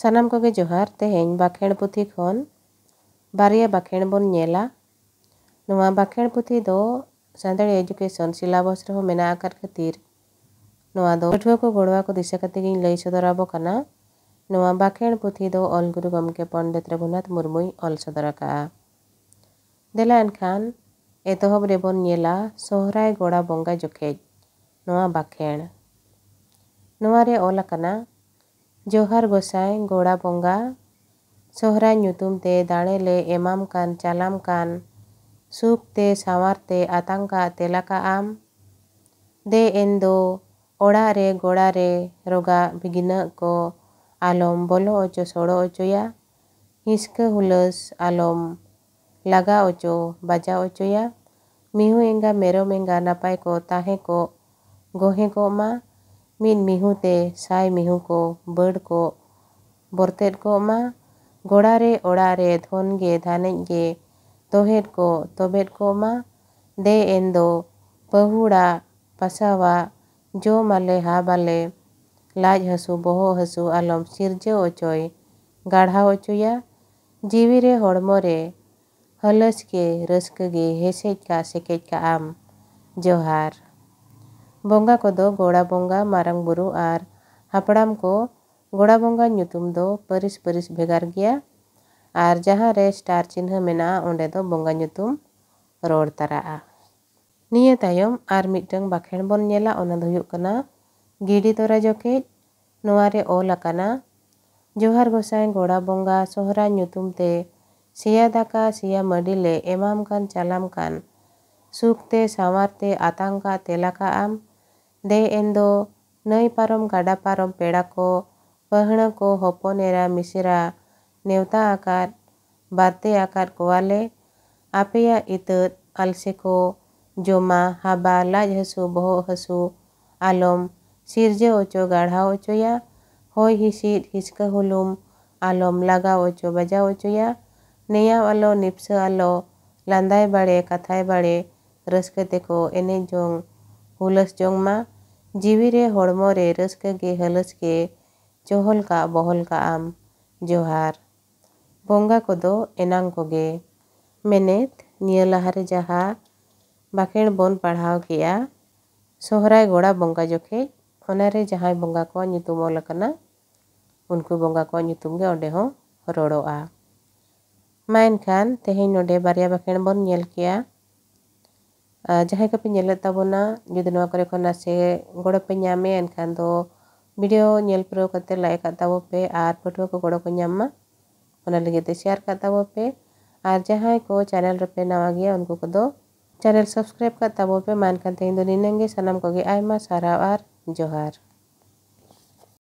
ᱥᱟᱱᱟᱢ ᱠᱚᱜᱮ ᱡᱚᱦᱟᱨ ᱛᱮᱦᱮᱧ ᱵᱟᱸᱠᱷᱮᱬ ᱯᱩᱛᱷᱤ ᱠᱷᱚᱱ ᱵᱟᱨᱭᱟ ᱵᱟᱸᱠᱷᱮᱬ ᱵᱚᱱ ᱧᱮᱞᱟ ᱱᱚᱣᱟ ᱵᱟᱸᱠᱷᱮᱬ ᱯᱩᱛᱷᱤ ᱫᱚ ᱥᱟᱱᱛᱟᱲᱤ ᱮᱰᱩᱠᱮᱥᱚᱱ ᱥᱤᱞᱟᱵᱟᱥ ᱨᱮᱦᱚᱸ ᱢᱮᱱᱟᱜ ᱟᱠᱟᱫ ᱠᱷᱟᱹᱛᱤᱨ ᱱᱚᱣᱟ ᱫᱚ ᱯᱟᱹᱴᱷᱩᱣᱟᱹ ᱠᱚ ᱜᱚᱲᱚᱣᱟ ᱠᱚ ᱫᱤᱥᱟᱹ ᱠᱟᱛᱮ ᱜᱤᱧ ᱞᱟᱹᱭ ᱥᱚᱫᱚᱨᱟᱵᱚ ᱠᱟᱱᱟ ᱱᱚᱣᱟ ᱵᱟᱸᱠᱷᱮᱬ ᱯᱩᱛᱷᱤ ᱫᱚ ᱚᱞ ᱜᱩᱨᱩ ᱜᱚᱢᱠᱮ ᱯᱚᱱᱰᱤᱛ ᱨᱚᱜᱷᱩᱱᱟᱛᱷ ᱢᱩᱨᱢᱩᱭ ᱚᱞ ᱥᱚᱫᱚᱨ ᱟᱠᱟᱜᱼᱟ ᱫᱮᱞᱟ ᱮᱱᱠᱷᱟᱱ ᱮᱛᱚᱦᱚᱵ ᱨᱮᱵᱚᱱ ᱧᱮᱞᱟ ᱥᱚᱦᱨᱟᱭ ᱜᱚᱲᱟ ᱵᱚᱸᱜᱟ ᱡᱚᱠᱷᱮᱡ ᱱᱚᱣᱟ ᱵᱟᱸᱠᱷᱮᱬ ᱱᱚᱣᱟᱨᱮ ᱚᱞ ᱟᱠᱟᱱᱟ जोहार गोसाई गोड़ा बंगा सहरा सहरा दाड़े एमाम कान चालाम कान सुखते सवारते आतंक तेलाकाम दे एंदो ओड़ा रे गोड़ा रे रोगा बिगिन को आलम बोलो अचो सड़ो अचोया हिस्क हुलस आलम लगा अचो बाजा अचोया मिहु एंगा मेरम एंगा नपाय को ताहे को गोहे को मा मिन मिहुते ते साय मिहू को बड़ को बरतेद को मा गोड़ा रे धोन गे धानेज गे तोहेद को तोबेद को मा दे एन दो पहुड़ा पसावा जो माले हा बाले लाज हसु बहो हसु आलम सिरजे ओचोय गाढ़ा ओचोया जीवी रे हड़मो रे हलस के रस्क गे हेसेज का सेकेज का आम जोहार ᱵᱚᱸᱜᱟ ᱠᱚᱫᱚ ᱜᱚᱲᱟ ᱵᱚᱸᱜᱟ ᱢᱟᱨᱟᱝ ᱵᱩᱨᱩ ᱟᱨ ᱦᱟᱯᱲᱟᱢ ᱠᱚ ᱜᱚᱲᱟ ᱵᱚᱸᱜᱟ ᱧᱩᱛᱩᱢ ᱫᱚ ᱯᱟᱹᱨᱤᱥ ᱯᱟᱹᱨᱤᱥ ᱵᱷᱮᱜᱟᱨ ᱜᱮᱭᱟ ᱟᱨ ᱡᱟᱦᱟᱸ ᱨᱮ ᱥᱴᱟᱨ ᱪᱤᱱᱦᱟᱹ ᱢᱮᱱᱟᱜᱼᱟ ᱚᱸᱰᱮ ᱫᱚ ᱵᱚᱸᱜᱟ ᱧᱩᱛᱩم ᱨᱚᱲ ᱛᱟᱨᱟᱜᱼᱟ ᱱᱤᱭᱟᱹ ᱛᱟᱭᱚᱢ ᱟᱨ ᱢᱤᱫᱴᱟᱝ ᱵᱟᱸᱠᱷᱮᱬ ᱵᱚᱱ ᱧᱮᱞᱟ ᱚᱱᱟ ᱫᱚ ᱦᱩᱭᱩᱜ ᱠᱟᱱᱟ ᱜᱤᱰᱤ ᱛᱚᱨᱟ ᱡᱚᱠᱷᱮᱡ ᱱᱚᱣᱟ ᱨᱮ ᱚᱞ ᱟᱠᱟᱱᱟ ᱡᱚᱦᱟᱨ ᱜᱚᱸᱥᱟᱭ ᱜᱚᱲᱟ ᱵᱚᱸᱜᱟ ᱥᱚᱦᱨᱟᱭ ᱧᱩᱛᱩᱢ ᱛᱮ ᱥᱮᱭᱟ ᱫᱟᱠᱟ ᱥᱮᱭᱟ ᱢᱟᱹᱰᱤᱞᱮ ᱮᱢᱟᱢ ᱠᱟᱱ ᱪᱟᱞᱟᱢ ᱠᱟᱱ ᱥᱩᱠᱛᱮ ᱥᱟᱶᱟᱨ ᱛᱮ ᱟᱛᱟᱝ ᱠᱟᱜ ᱛᱮᱞᱟ ᱠᱟᱜ ᱟᱢ दे नई पारम गाडा पारम पेड़ा को पहणा को हपनेरा मिसेरा नेवता आकार बारते आकार कोवाले आपेया इत आलसे को जोमा हाबा लाज हसु बहो हसु आलम सिरजे ओचो गाढ़ा ओचोया होय हिसीद हिसक हुलुम आलम लगा ओचो बजा ओचोया नेया वालो निप्स आलो लांदाय बाड़े कथाय बाड़े रसकते को एने जोंग हुलस जोंग मा जीवीरे हमे रे हलस्के चहल का बहल का जोहार बंगा को एनागे मेनेत लहारे जहा बाकेण बन पढ़ाव के सहरा गोड़ा बंगा जखे अनारे जहाँ बंगा को उनको बंगा को अंडे रड़ा मैं खान तेहे नोड़े बारे बाकेण बन के जहाँ को पेलताबना जुदी ना करे से गड़ोपे एनखान भिडियो नल पुरो लाइक ताबपे और पटवा को गड़ो को नामा लगे शेयर करताबपे और जहाँ को चैनल रेपे नवा गया उनको चैनल सब्सक्राइब करताबपे मानकान तेहन दो सामान सारा और जोहार